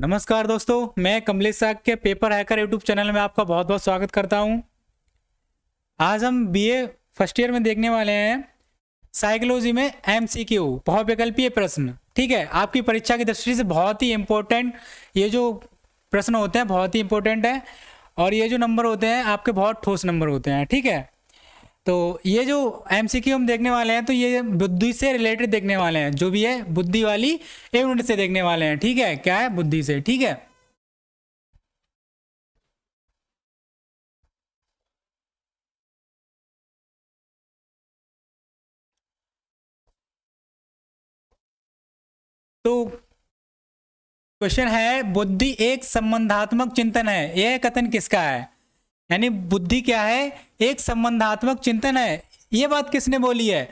नमस्कार दोस्तों मैं कमलेश साग के पेपर हैकर यूट्यूब चैनल में आपका बहुत बहुत स्वागत करता हूं आज हम बीए फर्स्ट ईयर में देखने वाले हैं साइकोलॉजी में एमसीक्यू बहुविकल्पीय प्रश्न ठीक है आपकी परीक्षा की दृष्टि से बहुत ही इंपॉर्टेंट ये जो प्रश्न होते हैं बहुत ही इंपॉर्टेंट है और ये जो नंबर होते हैं आपके बहुत ठोस नंबर होते हैं ठीक है तो ये जो एम हम देखने वाले हैं तो ये बुद्धि से रिलेटेड देखने वाले हैं जो भी है बुद्धि वाली ए यूनिट से देखने वाले हैं ठीक है क्या है बुद्धि से ठीक है तो क्वेश्चन है बुद्धि एक संबंधात्मक चिंतन है यह कथन किसका है यानी बुद्धि क्या है एक संबंधात्मक चिंतन है ये बात किसने बोली है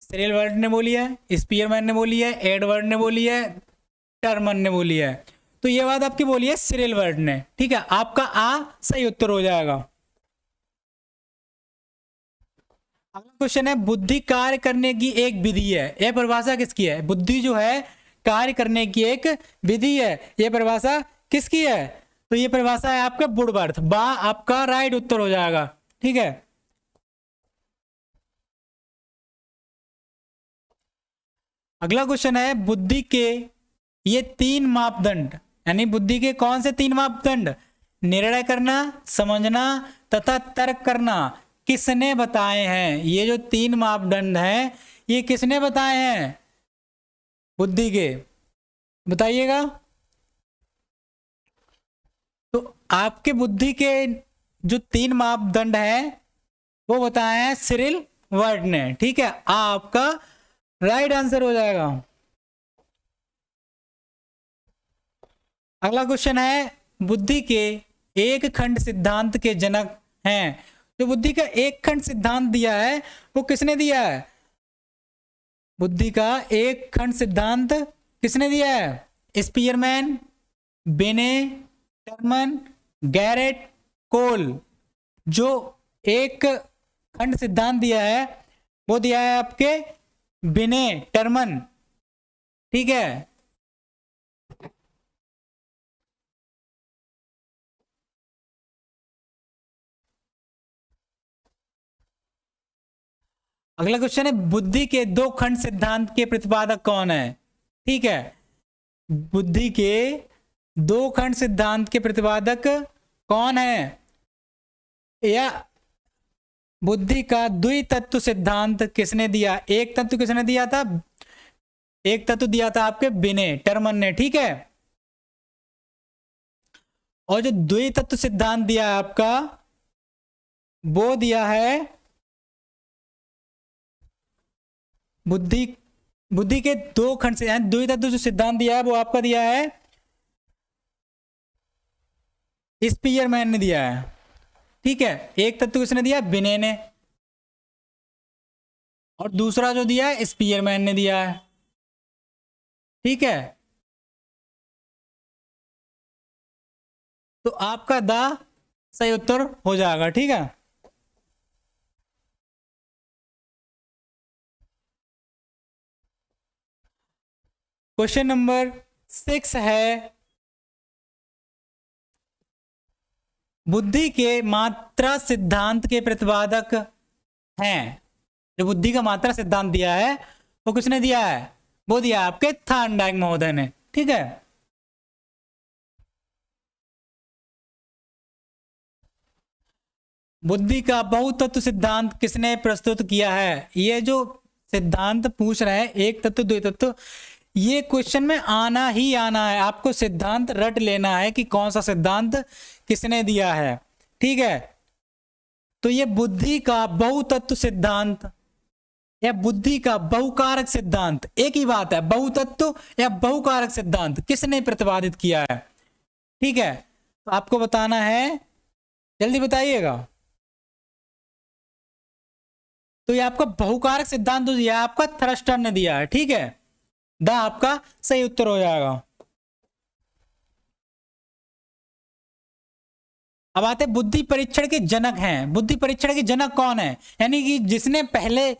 सरेल वर्ड ने बोली है स्पीयरमैन ने बोली है एडवर्ड ने बोली है टर्मन ने बोली है तो ये बात आपकी बोली है सिरेल वर्ड ने ठीक है आपका आ सही उत्तर हो जाएगा अगला क्वेश्चन है बुद्धि कार्य करने की एक विधि है यह परिभाषा किसकी है बुद्धि जो है कार्य करने की एक विधि है यह परिभाषा किसकी है तो ये परिभाषा है आपका बर्थ बा आपका राइट उत्तर हो जाएगा ठीक है अगला क्वेश्चन है बुद्धि के ये तीन मापदंड यानी बुद्धि के कौन से तीन मापदंड निर्णय करना समझना तथा तर्क करना किसने बताए हैं ये जो तीन मापदंड हैं ये किसने बताए हैं बुद्धि के बताइएगा आपके बुद्धि के जो तीन मापदंड है वो बताए हैं सिरिल वर्ड ने ठीक है आपका राइट आंसर हो जाएगा अगला क्वेश्चन है बुद्धि के एक खंड सिद्धांत के जनक हैं जो बुद्धि का एक खंड सिद्धांत दिया है वो किसने दिया है बुद्धि का एक खंड सिद्धांत किसने दिया है स्पीयरमैन बेने टर्मन गैरेट कोल जो एक खंड सिद्धांत दिया है वो दिया है आपके बिने टर्मन ठीक है अगला क्वेश्चन है बुद्धि के दो खंड सिद्धांत के प्रतिपादक कौन है ठीक है बुद्धि के दो खंड सिद्धांत के प्रतिपादक कौन है या बुद्धि का द्वि तत्व सिद्धांत किसने दिया एक तत्व किसने दिया था एक तत्व दिया था आपके बिने टर्मन ने ठीक है और जो द्वि तत्व सिद्धांत दिया है आपका वो दिया है बुद्धि बुद्धि के दो खंड से द्वि तत्व जो सिद्धांत दिया है वो आपका दिया है स्पीयरमैन ने दिया है ठीक है एक तत्व किसने दिया बिने ने और दूसरा जो दिया है स्पीयरमैन ने दिया है ठीक है तो आपका द सही उत्तर हो जाएगा ठीक है क्वेश्चन नंबर सिक्स है बुद्धि के मात्रा सिद्धांत के प्रतिपादक हैं जो बुद्धि का मात्रा सिद्धांत दिया है वो किसने दिया है वो दिया आपके थानडाइक महोदय ने ठीक है बुद्धि का बहुतत्व सिद्धांत किसने प्रस्तुत किया है ये जो सिद्धांत पूछ रहे हैं एक तत्व दो तत्व ये क्वेश्चन में आना ही आना है आपको सिद्धांत रट लेना है कि कौन सा सिद्धांत किसने दिया है ठीक है तो ये बुद्धि का बहुतत्व सिद्धांत या बुद्धि का बहुकारक सिद्धांत एक ही बात है बहुतत्व या बहुकारक सिद्धांत किसने प्रतिपादित किया है ठीक है तो आपको बताना है जल्दी बताइएगा तो ये आपका बहुकारक सिद्धांत तो दिया आपका थ्रस्टर ने दिया है ठीक है द आपका सही उत्तर हो जाएगा अब आते बुद्धि परीक्षण के जनक हैं बुद्धि परीक्षण के जनक कौन है यानी कि जिसने पहले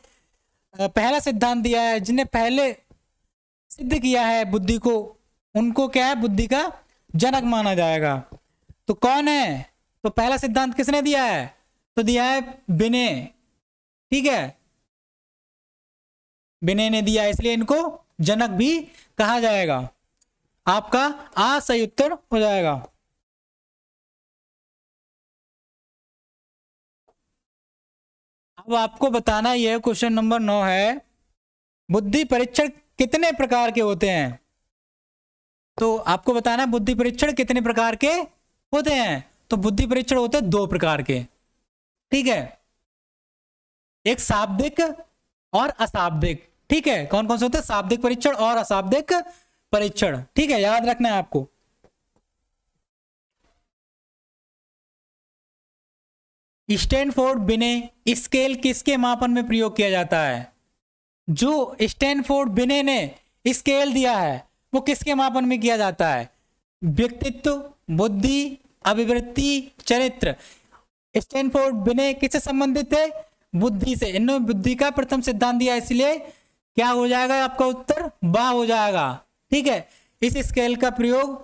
पहला सिद्धांत दिया है जिसने पहले सिद्ध किया है बुद्धि को उनको क्या है बुद्धि का जनक माना जाएगा तो कौन है तो पहला सिद्धांत किसने दिया है तो दिया है बिने ठीक है बिने ने दिया इसलिए इनको जनक भी कहा जाएगा आपका असही उत्तर हो जाएगा अब आपको बताना यह क्वेश्चन नंबर नौ है बुद्धि परीक्षण कितने प्रकार के होते हैं तो आपको बताना है बुद्धि परीक्षण कितने प्रकार के होते हैं तो बुद्धि परीक्षण होते हैं दो प्रकार के ठीक है एक शाब्दिक और अशाब्दिक ठीक है कौन कौन से होते हैं शाब्दिक परीक्षण और अशाब्दिक परीक्षण ठीक है याद रखना है आपको स्टैनफोर्ड बिने स्केल किसके मापन में प्रयोग किया जाता है जो स्टैनफोर्ड बिने ने स्केल दिया है वो किसके मापन में किया जाता है व्यक्तित्व बुद्धि अभिवृत्ति चरित्र स्टैनफोर्ड बिने किससे संबंधित है बुद्धि से इन्होंने बुद्धि का प्रथम सिद्धांत दिया इसलिए क्या हो जाएगा आपका उत्तर बा हो जाएगा ठीक है इस स्केल का प्रयोग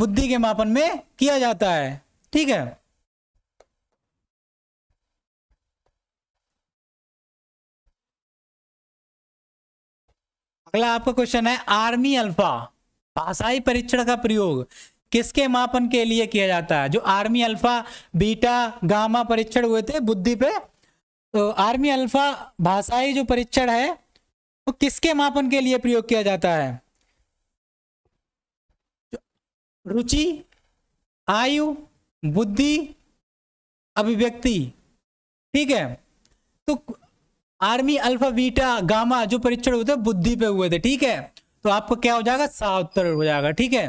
बुद्धि के मापन में किया जाता है ठीक है अगला आपका क्वेश्चन है आर्मी अल्फा भाषाई परीक्षण का प्रयोग किसके मापन के लिए किया जाता है जो आर्मी अल्फा बीटा गामा परीक्षण हुए थे बुद्धि पे तो आर्मी अल्फा भाषाई जो परीक्षण है वो तो किसके मापन के लिए प्रयोग किया जाता है रुचि आयु बुद्धि अभिव्यक्ति ठीक है तो आर्मी अल्फा बीटा गामा जो परीक्षण हुए थे बुद्धि पे हुए थे ठीक है तो आपको क्या हो जाएगा सा उत्तर हो जाएगा ठीक है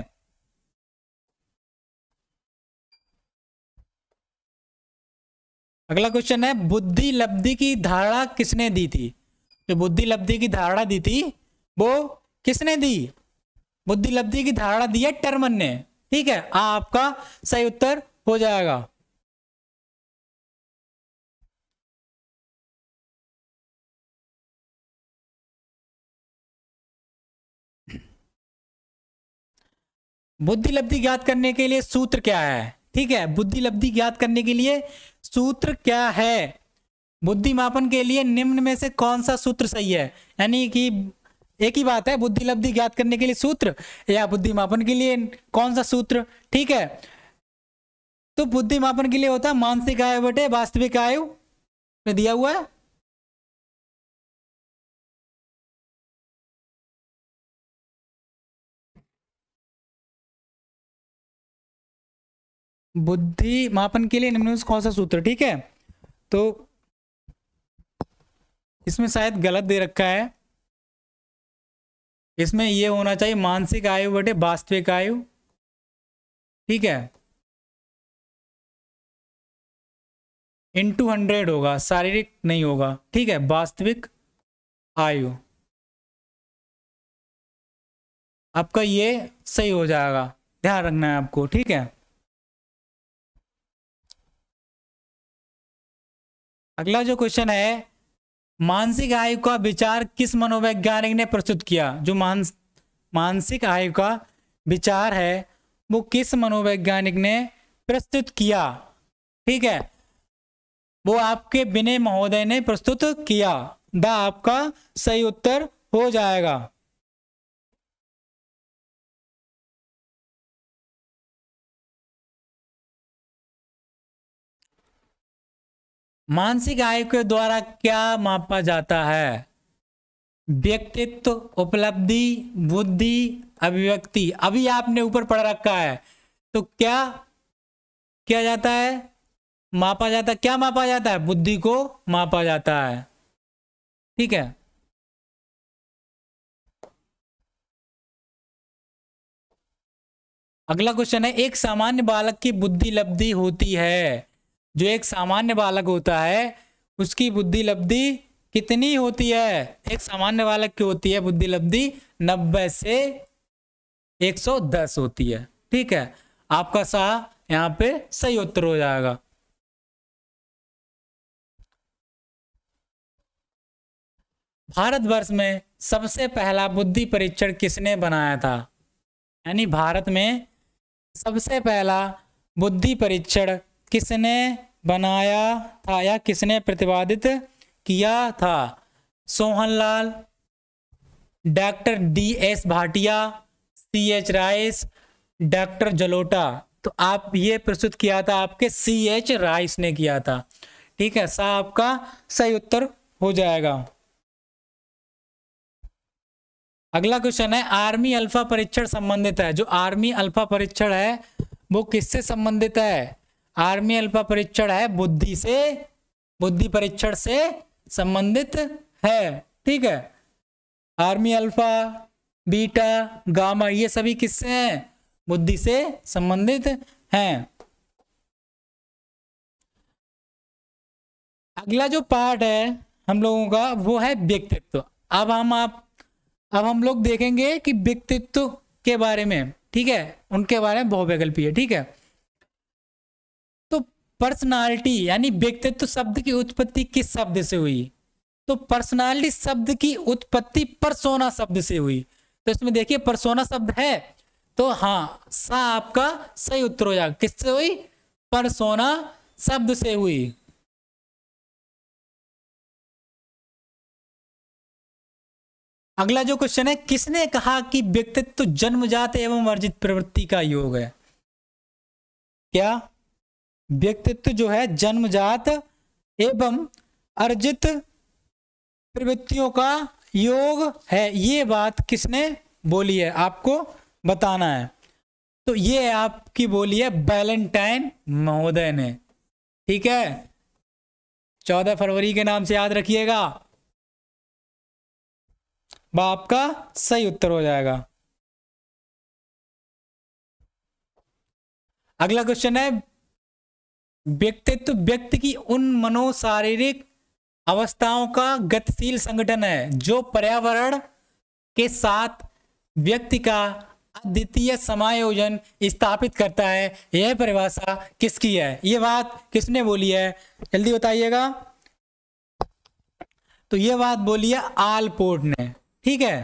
अगला क्वेश्चन है बुद्धि लब्धि की धारणा किसने दी थी जो बुद्धि लब्धि की धारणा दी थी वो किसने दी बुद्धि लब्धि की धारणा दी है टर्मन ने ठीक है आपका सही उत्तर हो जाएगा बुद्धि लब्धि ज्ञात करने के लिए सूत्र क्या है ठीक है बुद्धि लब्धि ज्ञात करने के लिए सूत्र क्या है बुद्धि मापन के लिए निम्न में से कौन सा सूत्र सही है यानी कि एक ही बात है बुद्धि लब्धि ज्ञात करने के लिए सूत्र या बुद्धि मापन के लिए कौन सा सूत्र ठीक है तो बुद्धि मापन के लिए होता है मानसिक आयु बटे वास्तविक आयु दिया हुआ है बुद्धि मापन के लिए निम्न कौन सा सूत्र ठीक है तो इसमें शायद गलत दे रखा है इसमें यह होना चाहिए मानसिक आयु बटे वास्तविक आयु ठीक है इन टू हंड्रेड होगा शारीरिक नहीं होगा ठीक है वास्तविक आयु आपका ये सही हो जाएगा ध्यान रखना है आपको ठीक है अगला जो क्वेश्चन है मानसिक आयु का विचार किस मनोवैज्ञानिक ने प्रस्तुत किया जो मानस मानसिक आयु का विचार है वो किस मनोवैज्ञानिक ने प्रस्तुत किया ठीक है वो आपके विनय महोदय ने प्रस्तुत किया द आपका सही उत्तर हो जाएगा मानसिक आय के द्वारा क्या मापा जाता है व्यक्तित्व उपलब्धि बुद्धि अभिव्यक्ति अभी आपने ऊपर पढ़ रखा है तो क्या किया जाता है मापा जाता है क्या मापा जाता है बुद्धि को मापा जाता है ठीक है अगला क्वेश्चन है एक सामान्य बालक की बुद्धि लब्धि होती है जो एक सामान्य बालक होता है उसकी बुद्धि लब्धि कितनी होती है एक सामान्य बालक की होती है बुद्धि लब्धि नब्बे से 110 होती है ठीक है आपका सा यहाँ पे सही उत्तर हो जाएगा भारतवर्ष में सबसे पहला बुद्धि परीक्षण किसने बनाया था यानी भारत में सबसे पहला बुद्धि परीक्षण किसने बनाया था या किसने प्रतिपादित किया था Sohanlal doctor D S Bhatia C H Rice doctor Jalota तो आप ये प्रस्तुत किया था आपके सी एच राइस ने किया था ठीक है सा आपका सही उत्तर हो जाएगा अगला क्वेश्चन है आर्मी अल्फा परीक्षण संबंधित है जो आर्मी अल्फा परीक्षण है वो किससे संबंधित है आर्मी अल्पा परीक्षण है बुद्धि से बुद्धि परीक्षण से संबंधित है ठीक है आर्मी अल्फा बीटा गामा ये सभी किससे हैं बुद्धि से संबंधित हैं अगला जो पार्ट है हम लोगों का वो है व्यक्तित्व अब हम आप अब हम लोग देखेंगे कि व्यक्तित्व के बारे में ठीक है उनके बारे में बहुवैकल्पी है ठीक है पर्सनालिटी यानी व्यक्तित्व शब्द की उत्पत्ति किस शब्द से हुई तो पर्सनालिटी शब्द की उत्पत्ति परसोना शब्द से हुई तो इसमें देखिए परसोना शब्द है तो हाँ सा आपका सही उत्तर हो जाएगा किससे हुई परसोना शब्द से हुई अगला जो क्वेश्चन है किसने कहा कि व्यक्तित्व जन्मजात एवं वर्जित प्रवृत्ति का योग है क्या व्यक्तित्व जो है जन्मजात एवं अर्जित प्रवृत्तियों का योग है ये बात किसने बोली है आपको बताना है तो ये आपकी बोली है बैलेंटाइन महोदय ने ठीक है चौदह फरवरी के नाम से याद रखिएगा बाप आपका सही उत्तर हो जाएगा अगला क्वेश्चन है व्यक्तित्व व्यक्ति की उन मनोशारीरिक अवस्थाओं का गतिशील संगठन है जो पर्यावरण के साथ व्यक्ति का अद्वितीय समायोजन स्थापित करता है यह परिभाषा किसकी है यह बात किसने बोली है जल्दी बताइएगा तो यह बात बोली है आलपोर्ट ने ठीक है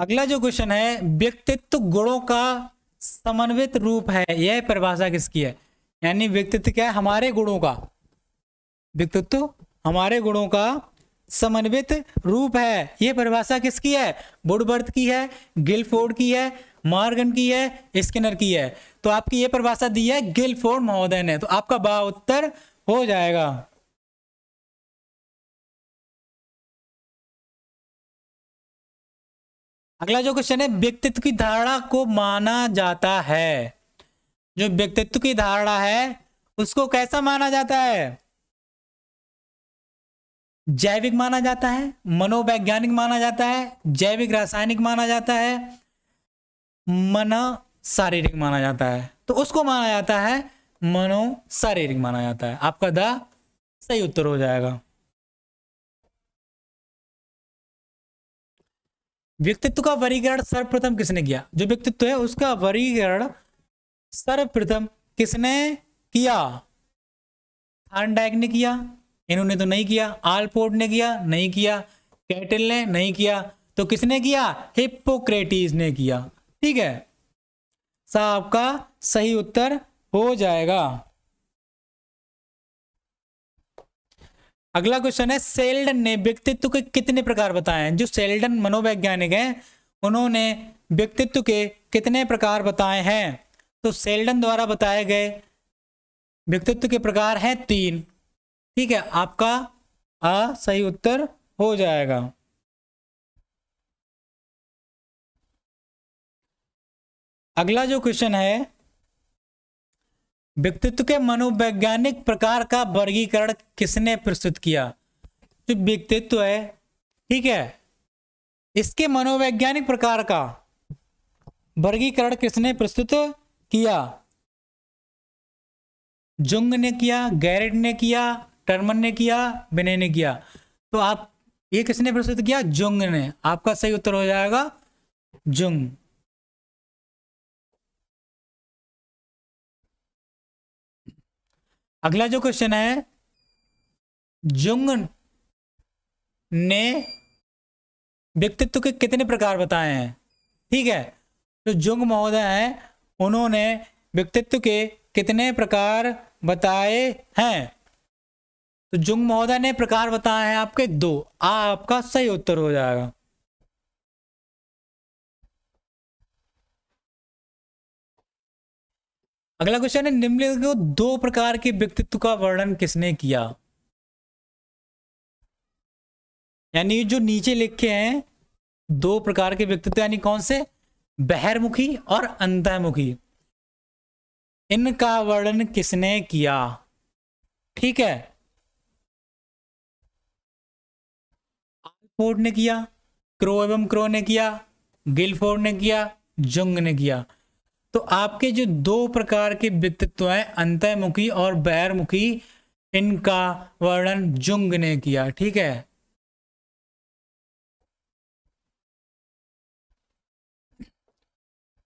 अगला जो क्वेश्चन है व्यक्तित्व गुणों का समन्वित रूप है यह परिभाषा किसकी है यानी व्यक्तित्व क्या है हमारे गुणों का व्यक्तित्व हमारे गुणों का समन्वित रूप है यह परिभाषा किसकी है बुडबर्थ की है गिलफोर्ड की है मार्गन की है स्किनर की है तो आपकी यह परिभाषा दी है गिलफोर्ड महोदय ने तो आपका बा उत्तर हो जाएगा अगला जो क्वेश्चन है व्यक्तित्व की धारणा को माना जाता है जो व्यक्तित्व की धारणा है उसको कैसा माना जाता है जैविक माना जाता है मनोवैज्ञानिक माना जाता है जैविक रासायनिक माना जाता है मनो शारीरिक माना जाता है तो उसको माना जाता है मनो शारीरिक माना जाता है आपका द सही उत्तर हो जाएगा व्यक्तित्व का वर्गीकरण सर्वप्रथम किसने किया जो व्यक्तित्व है उसका वर्गीकरण सर्वप्रथम किसने किया थानडैग ने किया इन्होंने तो नहीं किया आलपोर्ट ने किया नहीं किया कैटल ने नहीं किया तो किसने किया हिप्पोक्रेटिस ने किया ठीक है सा आपका सही उत्तर हो जाएगा अगला क्वेश्चन है सेल्डन ने व्यक्तित्व के कितने प्रकार बताए हैं जो सेल्डन मनोवैज्ञानिक हैं उन्होंने व्यक्तित्व के कितने प्रकार बताए हैं तो सेल्डन द्वारा बताए गए व्यक्तित्व के प्रकार हैं तीन ठीक है आपका आ सही उत्तर हो जाएगा अगला जो क्वेश्चन है व्यक्तित्व के मनोवैज्ञानिक प्रकार का वर्गीकरण किसने प्रस्तुत किया जो तो व्यक्तित्व है ठीक है इसके मनोवैज्ञानिक प्रकार का वर्गीकरण किसने प्रस्तुत किया जुंग ने किया गैरेट ने किया टर्मन ने किया बिने ने किया तो आप ये किसने प्रस्तुत किया जुंग ने आपका सही उत्तर हो जाएगा जुंग अगला जो क्वेश्चन है जुंग ने व्यक्तित्व के कितने प्रकार बताए हैं ठीक है जो तो जुंग महोदय हैं उन्होंने व्यक्तित्व के कितने प्रकार बताए हैं तो जुंग महोदय ने प्रकार बताए हैं आपके दो आ आपका सही उत्तर हो जाएगा अगला क्वेश्चन है निम्नलिखित दो प्रकार के व्यक्तित्व का वर्णन किसने किया यानी जो नीचे लिखे हैं दो प्रकार के व्यक्तित्व यानी कौन से बहरमुखी और अंतर्मुखी इनका वर्णन किसने किया ठीक है आलफोर्ड ने किया क्रो एवं क्रो ने किया गिलफोर्ड ने किया जुंग ने किया तो आपके जो दो प्रकार के व्यक्तित्व हैं अंतर्मुखी और बहरमुखी इनका वर्णन जुंग ने किया ठीक है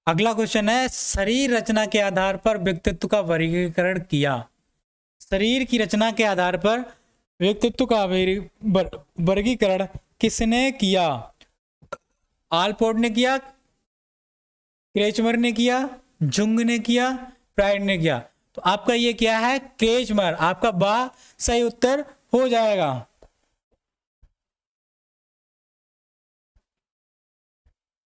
अगला क्वेश्चन है शरीर रचना के आधार पर व्यक्तित्व का वर्गीकरण किया शरीर की रचना के आधार पर व्यक्तित्व का वर्गीकरण किसने किया आलपोर्ट ने किया क्रेचमर ने किया जुंग ने किया प्राइड ने किया तो आपका ये क्या है क्रेचमर आपका बा सही उत्तर हो जाएगा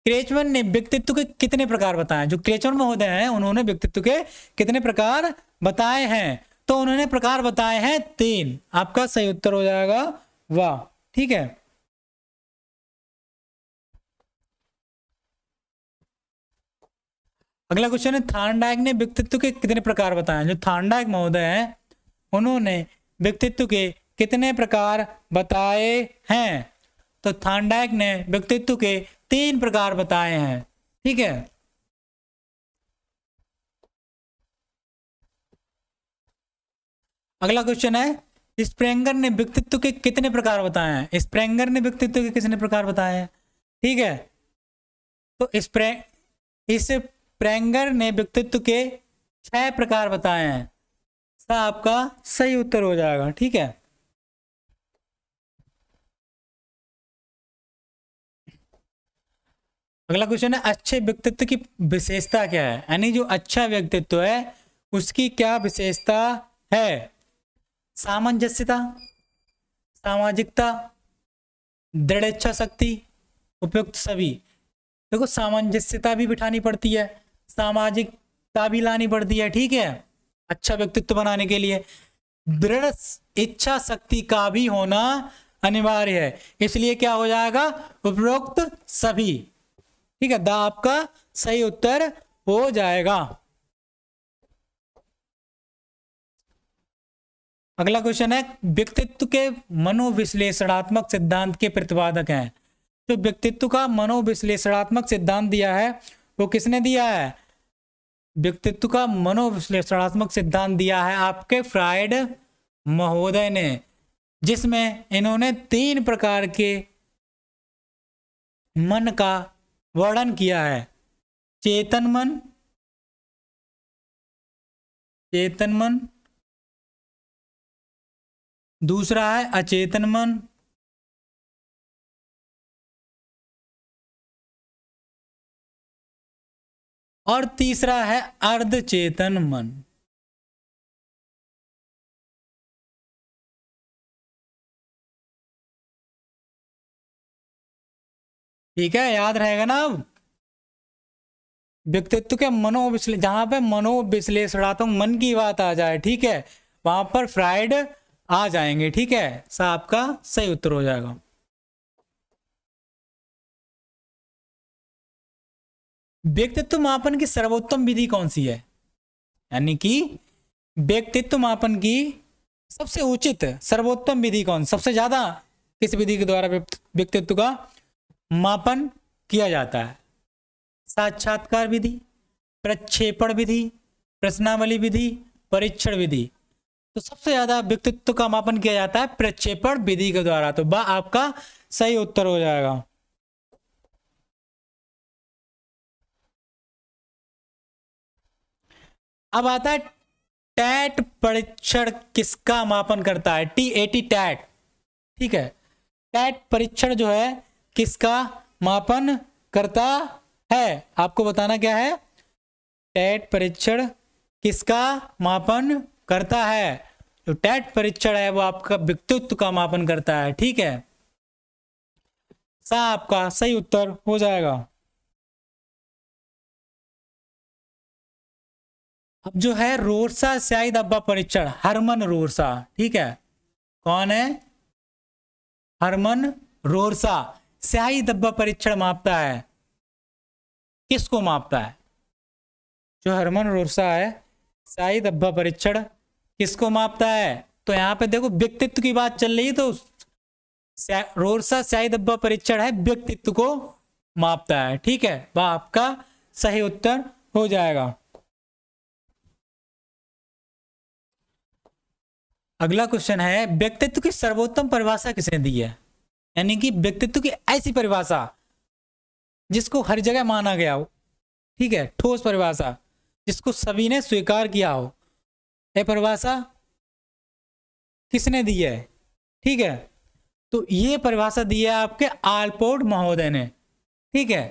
क्रेचमर ने व्यक्तित्व के कितने प्रकार बताए जो क्रेचमर महोदय हैं उन्होंने व्यक्तित्व के कितने प्रकार बताए हैं तो उन्होंने प्रकार बताए हैं तीन आपका सही उत्तर हो जाएगा वाह ठीक है अगला क्वेश्चन है थानडायक ने व्यक्तित्व के कितने प्रकार बताए जो थानडायक महोदय है उन्होंने व्यक्तित्व के कितने प्रकार बताए हैं तो थानडायक ने व्यक्तित्व के तीन प्रकार बताए हैं ठीक है अगला क्वेश्चन है स्प्रेंगर ने व्यक्तित्व के कितने प्रकार बताए हैं स्प्रेंगर ने व्यक्तित्व के कितने प्रकार बताए हैं ठीक है तो स्प्रे इस प्रेंगर ने व्यक्तित्व के छह प्रकार बताए हैं सा आपका सही उत्तर हो जाएगा ठीक है अगला क्वेश्चन है अच्छे व्यक्तित्व की विशेषता क्या है यानी जो अच्छा व्यक्तित्व है उसकी क्या विशेषता है सामंजस्यता सामाजिकता दृढ़ इच्छा शक्ति उपयुक्त सभी देखो सामंजस्यता भी बिठानी पड़ती है सामाजिकता भी लानी पड़ती है ठीक है अच्छा व्यक्तित्व बनाने के लिए दृढ़ इच्छा शक्ति का भी होना अनिवार्य है इसलिए क्या हो जाएगा उपरोक्त सभी ठीक है द आपका सही उत्तर हो जाएगा अगला क्वेश्चन है व्यक्तित्व के मनोविश्लेषणात्मक सिद्धांत के प्रतिपादक हैं तो व्यक्तित्व का मनोविश्लेषणात्मक सिद्धांत दिया है वो किसने दिया है व्यक्तित्व का मनोविश्लेषणात्मक सिद्धांत दिया है आपके फ्राइड महोदय ने जिसमें इन्होंने तीन प्रकार के मन का वर्णन किया है चेतन मन चेतन मन दूसरा है अचेतन मन और तीसरा है अर्ध चेतन मन ठीक है याद रहेगा ना अब व्यक्तित्व के मनोविश्लेषण जहां पे मनोविश्लेषणात्मक तो मन की बात आ जाए ठीक है वहां पर फ्राइड आ जाएंगे ठीक है सा आपका सही उत्तर हो जाएगा व्यक्तित्व मापन की सर्वोत्तम विधि कौन सी है यानी कि व्यक्तित्व मापन की सबसे उचित सर्वोत्तम विधि कौन सबसे ज्यादा किस विधि के द्वारा व्यक्तित्व का मापन किया जाता है साक्षात्कार विधि प्रक्षेपण विधि प्रश्नावली विधि परीक्षण विधि तो सबसे ज्यादा व्यक्तित्व का मापन किया जाता है प्रक्षेपण विधि के द्वारा तो बा आपका सही उत्तर हो जाएगा अब आता है टैट परीक्षण किसका मापन करता है टी ए टी टैट ठीक है टैट परीक्षण जो है किसका मापन करता है आपको बताना क्या है टैट परीक्षण किसका मापन करता है जो तो टैट परीक्षण है वो आपका व्यक्तित्व का मापन करता है ठीक है सा आपका सही उत्तर हो जाएगा अब जो है रोरसा शायद दब्बा परीक्षण हरमन रोरसा ठीक है कौन है हरमन रोरसा स्याही धब्बा परीक्षण मापता है किसको मापता है जो हरमन रोरसा है स्याही धब्बा परीक्षण किसको मापता है तो यहाँ पे देखो व्यक्तित्व की बात चल रही है तो रोरसा स्याही धब्बा परीक्षण है व्यक्तित्व को मापता है ठीक है वह आपका सही उत्तर हो जाएगा अगला क्वेश्चन है व्यक्तित्व की सर्वोत्तम परिभाषा किसने दी है यानी कि व्यक्तित्व की ऐसी परिभाषा जिसको हर जगह माना गया हो ठीक है ठोस परिभाषा जिसको सभी ने स्वीकार किया हो यह परिभाषा किसने दी है ठीक है तो ये परिभाषा दी है आपके आलपोर्ट महोदय ने ठीक है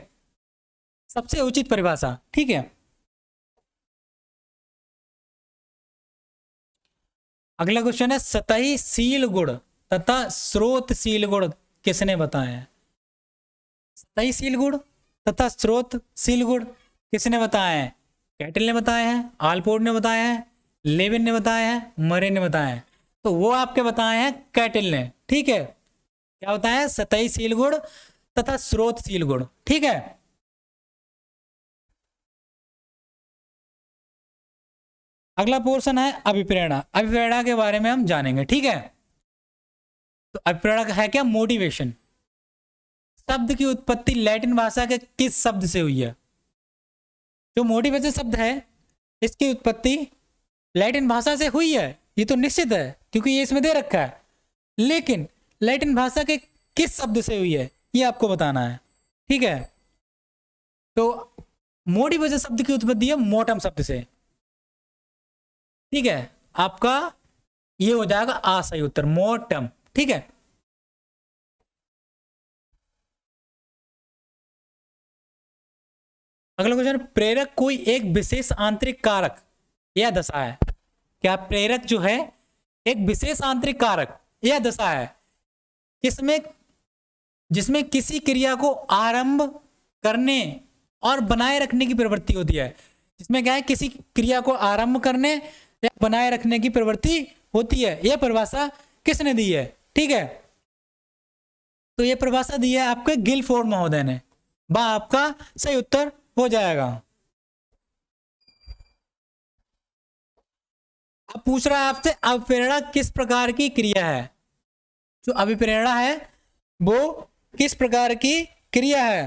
सबसे उचित परिभाषा ठीक है अगला क्वेश्चन है सतही सील गुड़ तथा स्रोत सील गुड़ किसने बताया सतही सील गुड़ तथा स्रोत सील गुड़ किसने बताया है कैटल ने बताया है आलपोर्ट ने बताया है लेविन ने बताया है मरे ने बताया है तो वो आपके बताए हैं कैटल ने ठीक है क्या बताया सतही सील गुड़ तथा स्रोत सील गुड़ ठीक है अगला पोर्शन है अभिप्रेरणा अभिप्रेरणा के बारे में हम जानेंगे ठीक है तो अभिप्रेरणा है क्या मोटिवेशन शब्द की उत्पत्ति लैटिन भाषा के किस शब्द से हुई है जो मोटिवेशन शब्द है इसकी उत्पत्ति लैटिन भाषा से हुई है ये तो निश्चित है क्योंकि ये इसमें दे रखा है लेकिन लैटिन भाषा के किस शब्द से हुई है ये आपको बताना है ठीक है तो मोटिवेशन शब्द की उत्पत्ति है मोटम शब्द से ठीक है आपका ये हो जाएगा आ सही उत्तर मोटम ठीक है अगला क्वेश्चन प्रेरक कोई एक विशेष आंतरिक कारक यह दशा है क्या प्रेरक जो है एक विशेष आंतरिक कारक यह दशा है किसमें जिसमें किसी क्रिया को आरंभ करने और बनाए रखने की प्रवृत्ति होती है जिसमें क्या है किसी क्रिया को आरंभ करने या बनाए रखने की प्रवृत्ति होती है यह परिभाषा किसने दी है ठीक है तो यह परिभाषा दी है आपके गिल फोर्ड महोदय ने वह आपका सही उत्तर हो जाएगा अब पूछ रहा है आपसे अभिप्रेरणा किस प्रकार की क्रिया है जो अभिप्रेरणा है वो किस प्रकार की क्रिया है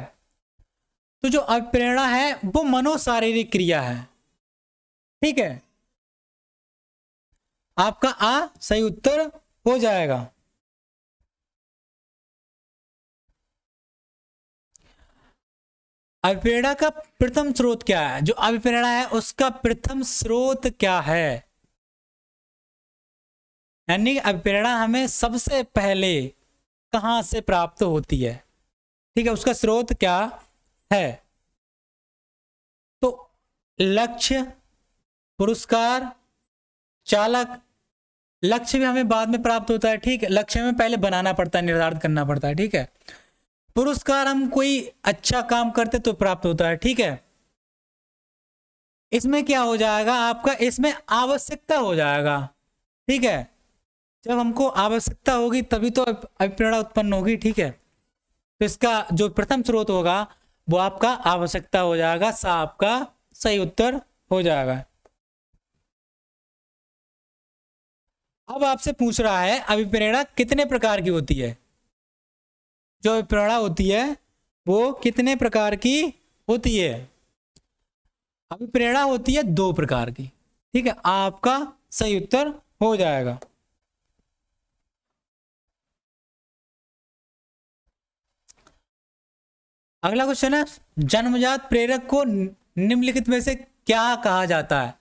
तो जो अभिप्रेरणा है वो मनोशारीरिक क्रिया है ठीक है आपका आ सही उत्तर हो जाएगा अभिप्रेरणा का प्रथम स्रोत क्या है जो अभिप्रेरणा है उसका प्रथम स्रोत क्या है यानी अभिप्रेरणा हमें सबसे पहले कहां से प्राप्त होती है ठीक है उसका स्रोत क्या है तो लक्ष्य पुरस्कार चालक लक्ष्य भी हमें बाद में प्राप्त होता है ठीक है लक्ष्य हमें पहले बनाना पड़ता है निर्धारित करना पड़ता है ठीक है पुरस्कार हम कोई अच्छा काम करते तो प्राप्त होता है ठीक है इसमें क्या हो जाएगा आपका इसमें आवश्यकता हो जाएगा ठीक है जब हमको आवश्यकता होगी तभी तो अभिप्रेरणा उत्पन्न होगी ठीक है तो इसका जो प्रथम स्रोत होगा वो आपका आवश्यकता हो जाएगा सा आपका सही उत्तर हो जाएगा अब आपसे पूछ रहा है अभिप्रेरणा कितने प्रकार की होती है जो अभिप्रेरणा होती है वो कितने प्रकार की होती है अभिप्रेरणा होती है दो प्रकार की ठीक है आपका सही उत्तर हो जाएगा अगला क्वेश्चन है जन्मजात प्रेरक को निम्नलिखित में से क्या कहा जाता है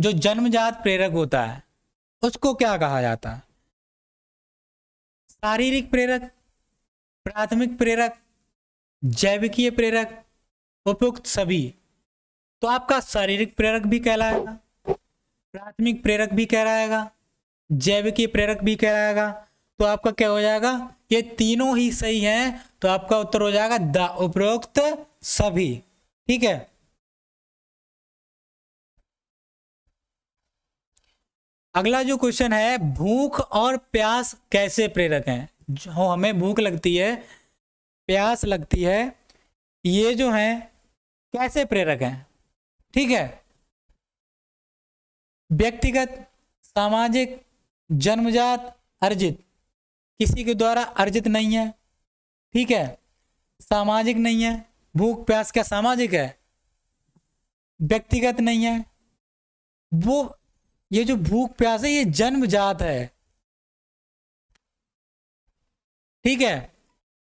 जो जन्मजात प्रेरक होता है उसको क्या कहा जाता है शारीरिक प्रेरक प्राथमिक प्रेरक जैविकीय प्रेरक उपयुक्त सभी तो आपका शारीरिक प्रेरक भी कहलाएगा प्राथमिक प्रेरक भी कहलाएगा जैविकीय प्रेरक भी कहलाएगा तो आपका क्या हो जाएगा ये तीनों ही सही हैं तो आपका उत्तर हो जाएगा द उपरोक्त सभी ठीक है अगला जो क्वेश्चन है भूख और प्यास कैसे प्रेरक हैं जो हमें भूख लगती है प्यास लगती है ये जो है कैसे प्रेरक हैं ठीक है व्यक्तिगत सामाजिक जन्मजात अर्जित किसी के द्वारा अर्जित नहीं है ठीक है सामाजिक नहीं है भूख प्यास क्या सामाजिक है व्यक्तिगत नहीं है वो ये जो भूख प्यास है ये जन्मजात है ठीक है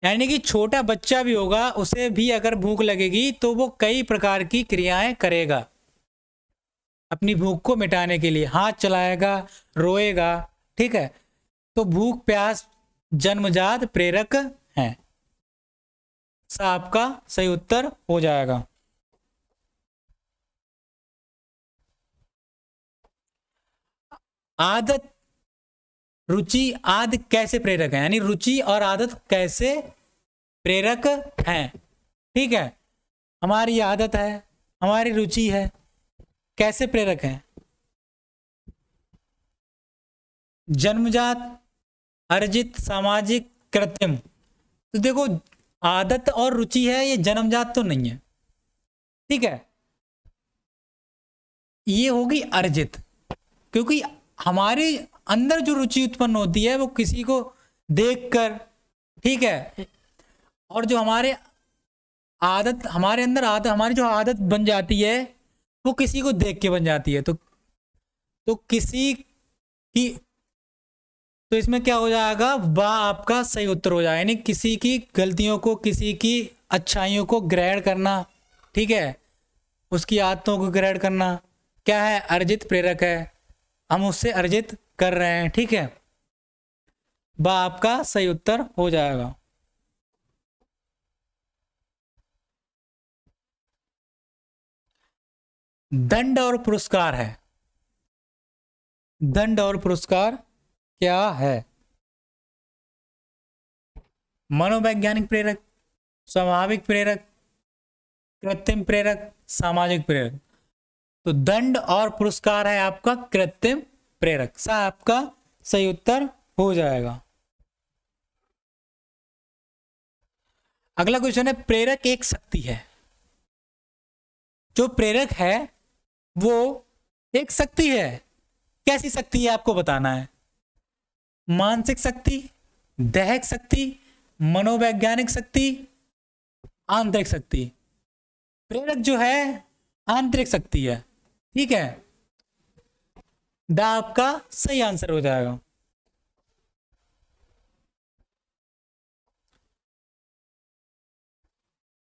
यानी कि छोटा बच्चा भी होगा उसे भी अगर भूख लगेगी तो वो कई प्रकार की क्रियाएं करेगा अपनी भूख को मिटाने के लिए हाथ चलाएगा रोएगा ठीक है तो भूख प्यास जन्मजात प्रेरक है सा आपका सही उत्तर हो जाएगा आदत रुचि आदि कैसे प्रेरक है यानी रुचि और आदत कैसे प्रेरक है ठीक है हमारी आदत है हमारी रुचि है कैसे प्रेरक है जन्मजात अर्जित सामाजिक कृत्रिम तो देखो आदत और रुचि है ये जन्मजात तो नहीं है ठीक है ये होगी अर्जित क्योंकि हमारे अंदर जो रुचि उत्पन्न होती है वो किसी को देखकर ठीक है और जो हमारे आदत हमारे अंदर आदत हमारी जो आदत बन जाती है वो किसी को देख के बन जाती है तो तो किसी की तो इसमें क्या हो जाएगा वाह आपका सही उत्तर हो जाएगा यानी किसी की गलतियों को किसी की अच्छाइयों को ग्रहण करना ठीक है उसकी आदतों को ग्रहण करना क्या है अर्जित प्रेरक है हम उससे अर्जित कर रहे हैं ठीक है ब आपका सही उत्तर हो जाएगा दंड और पुरस्कार है दंड और पुरस्कार क्या है मनोवैज्ञानिक प्रेरक स्वाभाविक प्रेरक कृत्रिम प्रेरक सामाजिक प्रेरक तो दंड और पुरस्कार है आपका कृत्रिम प्रेरक सा आपका सही उत्तर हो जाएगा अगला क्वेश्चन है प्रेरक एक शक्ति है जो प्रेरक है वो एक शक्ति है कैसी शक्ति है आपको बताना है मानसिक शक्ति दैहिक शक्ति मनोवैज्ञानिक शक्ति आंतरिक शक्ति प्रेरक जो है आंतरिक शक्ति है ठीक है द आपका सही आंसर हो जाएगा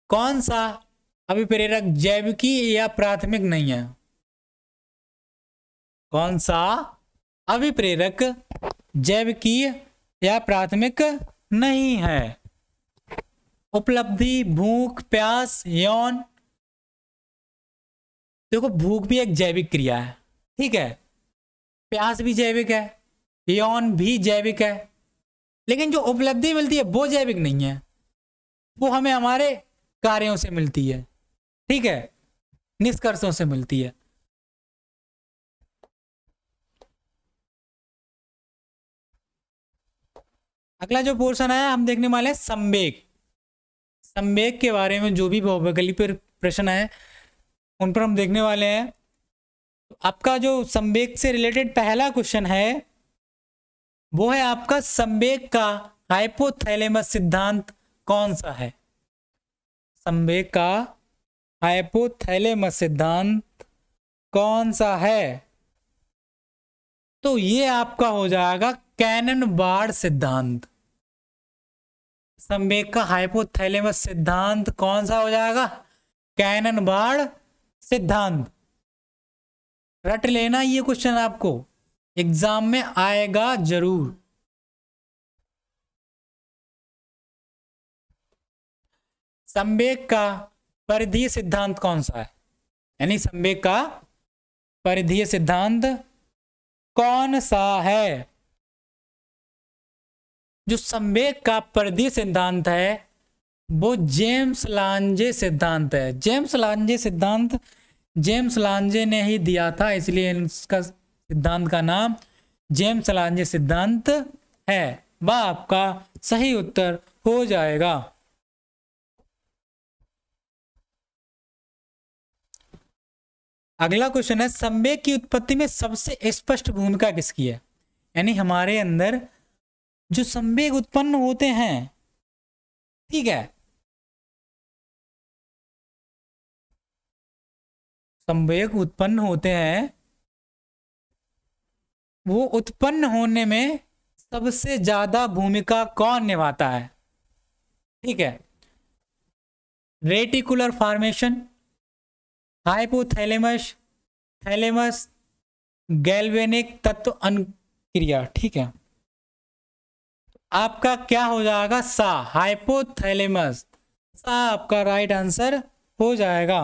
कौन सा अभिप्रेरक जैविकी या प्राथमिक नहीं है कौन सा अभिप्रेरक जैविकी या प्राथमिक नहीं है उपलब्धि भूख प्यास यौन देखो भूख भी एक जैविक क्रिया है ठीक है प्यास भी जैविक है यौन भी जैविक है लेकिन जो उपलब्धि मिलती है वो जैविक नहीं है वो हमें हमारे कार्यों से मिलती है ठीक है निष्कर्षों से मिलती है अगला जो पोर्शन आया हम देखने वाले हैं संवेग संवेग के बारे में जो भी भौगोलिक प्रश्न है उन पर हम देखने वाले हैं आपका जो संवेक से रिलेटेड पहला क्वेश्चन है वो है आपका संवेक का हाइपोथैलेमस सिद्धांत कौन सा है संवेक का हाइपोथैलेमस सिद्धांत कौन सा है तो ये आपका हो जाएगा कैनन बाढ़ सिद्धांत संवेक का हाइपोथैलेमस सिद्धांत कौन सा हो जाएगा कैनन बाढ़ सिद्धांत रट लेना ये क्वेश्चन आपको एग्जाम में आएगा जरूर संवेग का परिधीय सिद्धांत कौन सा है यानी संवेग का परिधीय सिद्धांत कौन सा है जो संवेग का परिधीय सिद्धांत है वो जेम्स लांजे सिद्धांत है जेम्स लांजे सिद्धांत जेम्स लांजे ने ही दिया था इसलिए इसका सिद्धांत का नाम जेम्स लांजे सिद्धांत है वह आपका सही उत्तर हो जाएगा अगला क्वेश्चन है संवेग की उत्पत्ति में सबसे स्पष्ट भूमिका किसकी है यानी हमारे अंदर जो संवेग उत्पन्न होते हैं ठीक है संवेग उत्पन्न होते हैं वो उत्पन्न होने में सबसे ज्यादा भूमिका कौन निभाता है ठीक है reticular formation hypothalamus thalamus galvanic तत्व अनुक्रिया ठीक है आपका क्या हो जाएगा सा हाइपोथैलेमस सा आपका राइट आंसर हो जाएगा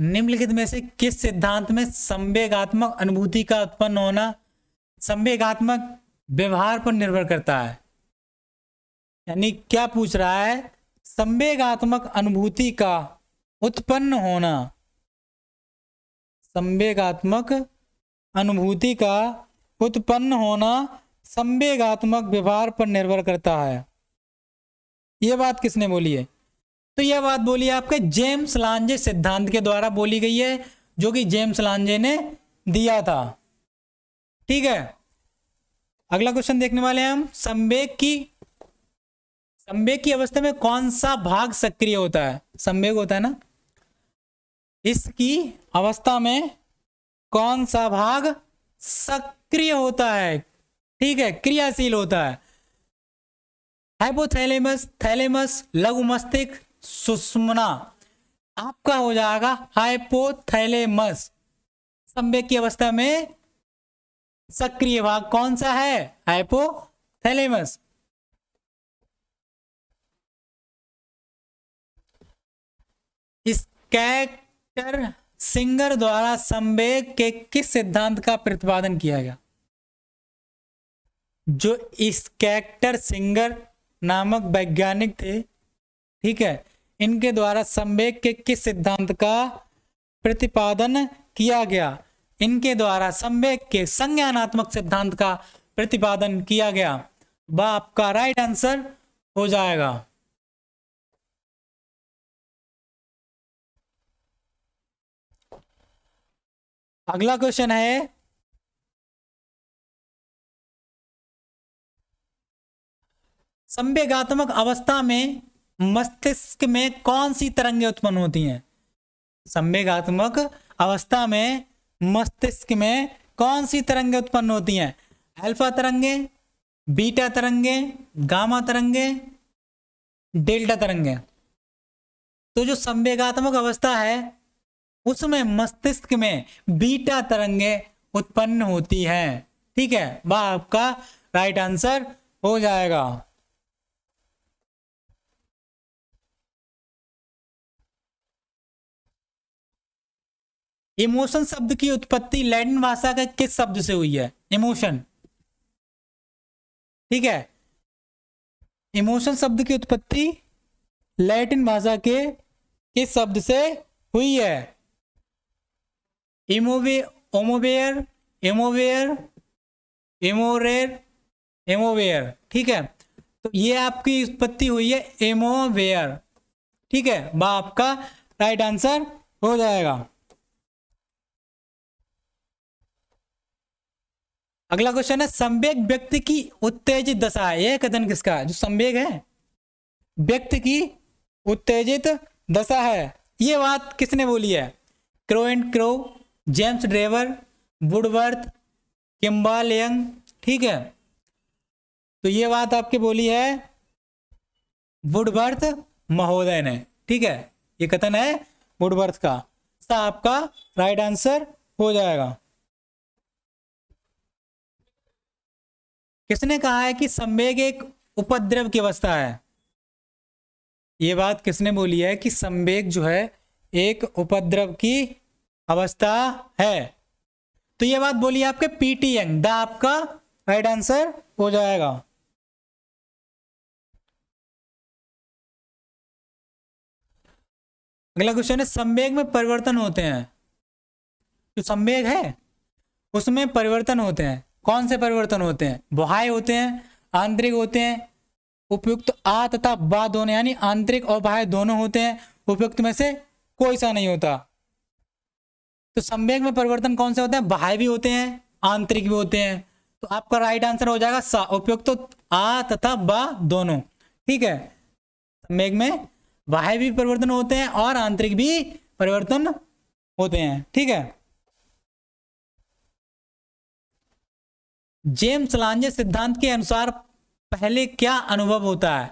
निम्नलिखित में से किस सिद्धांत में संवेगात्मक अनुभूति का उत्पन्न होना संवेगात्मक व्यवहार पर निर्भर करता है यानी क्या पूछ रहा है संवेगात्मक अनुभूति का उत्पन्न होना संवेगात्मक अनुभूति का उत्पन्न होना संवेगात्मक व्यवहार पर निर्भर करता है यह बात किसने बोली है तो यह बात बोली आपके जेम्स लांजे सिद्धांत के द्वारा बोली गई है जो कि जेम्स लांजे ने दिया था ठीक है अगला क्वेश्चन देखने वाले हैं हम संवेग की संवेग की अवस्था में कौन सा भाग सक्रिय होता है संवेग होता है ना इसकी अवस्था में कौन सा भाग सक्रिय होता है ठीक है क्रियाशील होता है हाइपोथैलेमस थैलेमस लघु मस्तिष्क सुषमना आपका हो जाएगा हाइपोथैलेमस संवेद की अवस्था में सक्रिय भाग कौन सा है हाइपोथैलेमस कैक्टर सिंगर द्वारा संवेद के किस सिद्धांत का प्रतिपादन किया गया जो इस कैक्टर सिंगर नामक वैज्ञानिक थे ठीक है इनके द्वारा संवेग के किस सिद्धांत का प्रतिपादन किया गया इनके द्वारा संवेग के संज्ञानात्मक सिद्धांत का प्रतिपादन किया गया वह आपका राइट आंसर हो जाएगा अगला क्वेश्चन है संवेगात्मक अवस्था में मस्तिष्क में कौन सी तरंगे उत्पन्न होती हैं संवेगात्मक अवस्था में मस्तिष्क में कौन सी तरंगे उत्पन्न होती हैं अल्फा तरंगे बीटा तरंगे गामा तरंगे डेल्टा तरंगे तो जो संवेगात्मक अवस्था है उसमें मस्तिष्क में बीटा तरंगे उत्पन्न होती हैं ठीक है वह आपका राइट आंसर हो जाएगा इमोशन शब्द की उत्पत्ति लैटिन भाषा के किस शब्द से हुई है इमोशन ठीक है इमोशन शब्द की उत्पत्ति लैटिन भाषा के किस शब्द से हुई है इमोवे ओमोवेयर एमोवेयर एमोरेर एमोवेयर ठीक है तो ये आपकी उत्पत्ति हुई है एमोवेयर ठीक है वह आपका राइट आंसर हो जाएगा अगला क्वेश्चन है संवेग व्यक्ति की उत्तेजित दशा है यह कथन किसका जो संवेग है व्यक्ति की उत्तेजित दशा है ये बात किसने बोली है Crow and Crow James Drever Woodworth Kimball Young ठीक है तो ये बात आपके बोली है वुडवर्थ महोदय ने ठीक है ये कथन है वुडवर्थ का सा तो आपका राइट आंसर हो जाएगा किसने कहा है कि संवेग एक उपद्रव की अवस्था है ये बात किसने बोली है कि संवेग जो है एक उपद्रव की अवस्था है तो ये बात बोली आपके पीटीएन द आपका राइट आंसर हो जाएगा अगला क्वेश्चन है संवेग में परिवर्तन होते हैं जो संवेग है उसमें परिवर्तन होते हैं कौन से परिवर्तन होते हैं बहाय होते हैं आंतरिक होते हैं उपयुक्त आ तथा बा दोनों यानी आंतरिक और बाह्य दोनों होते हैं उपयुक्त में से कोई सा नहीं होता तो संवेग में परिवर्तन कौन से होते हैं बाह्य भी होते हैं आंतरिक भी होते हैं तो आपका राइट आंसर हो जाएगा सा उपयुक्त तो आ तथा बा दोनों ठीक है संवेग में बाह्य भी परिवर्तन होते हैं और आंतरिक भी परिवर्तन होते हैं ठीक है जेम्स लांजे सिद्धांत के अनुसार पहले क्या अनुभव होता है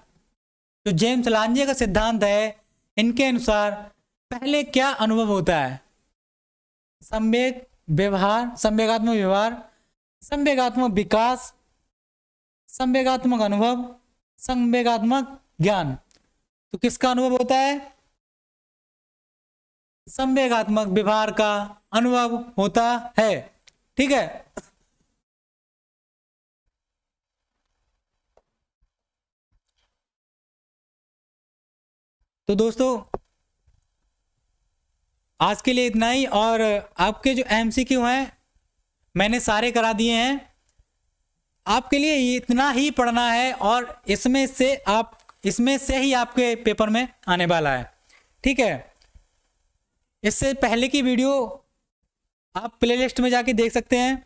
तो जेम्स लांजे का सिद्धांत है इनके अनुसार पहले क्या अनुभव होता है संवेद व्यवहार संवेगात्मक व्यवहार संवेगात्मक विकास संवेगात्मक अनुभव संवेगात्मक ज्ञान तो किसका अनुभव होता है संवेगात्मक व्यवहार का अनुभव होता है ठीक है तो दोस्तों आज के लिए इतना ही और आपके जो एम सी क्यू हैं मैंने सारे करा दिए हैं आपके लिए इतना ही पढ़ना है और इसमें से आप इसमें से ही आपके पेपर में आने वाला है ठीक है इससे पहले की वीडियो आप प्लेलिस्ट में जाके देख सकते हैं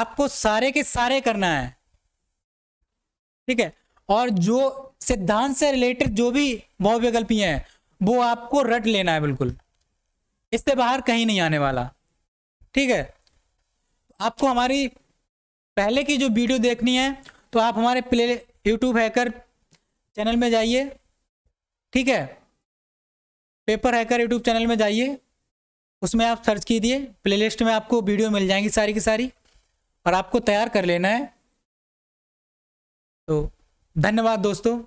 आपको सारे के सारे करना है ठीक है और जो सिद्धांत से रिलेटेड जो भी बहुविकल्पीय हैं वो आपको रट लेना है बिल्कुल इससे बाहर कहीं नहीं आने वाला ठीक है आपको हमारी पहले की जो वीडियो देखनी है तो आप हमारे प्ले यूट्यूब हैकर चैनल में जाइए ठीक है पेपर हैकर यूट्यूब चैनल में जाइए उसमें आप सर्च कीजिए प्लेलिस्ट में आपको वीडियो मिल जाएंगी सारी की सारी और आपको तैयार कर लेना है तो धन्यवाद दोस्तों